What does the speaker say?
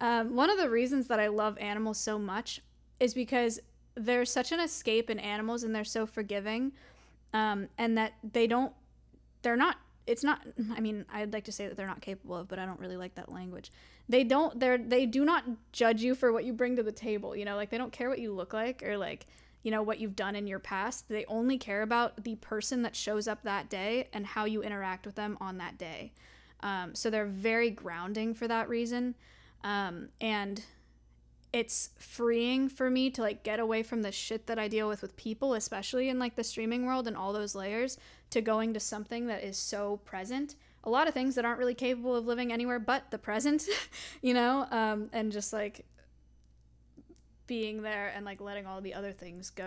Um, one of the reasons that I love animals so much is because they're such an escape in animals and they're so forgiving um, and that they don't, they're not, it's not, I mean, I'd like to say that they're not capable of, but I don't really like that language. They don't, they're, they do not judge you for what you bring to the table, you know, like they don't care what you look like or like, you know, what you've done in your past. They only care about the person that shows up that day and how you interact with them on that day. Um, so they're very grounding for that reason. Um, and it's freeing for me to like get away from the shit that I deal with with people, especially in like the streaming world and all those layers, to going to something that is so present. A lot of things that aren't really capable of living anywhere but the present, you know, um, and just like being there and like letting all the other things go.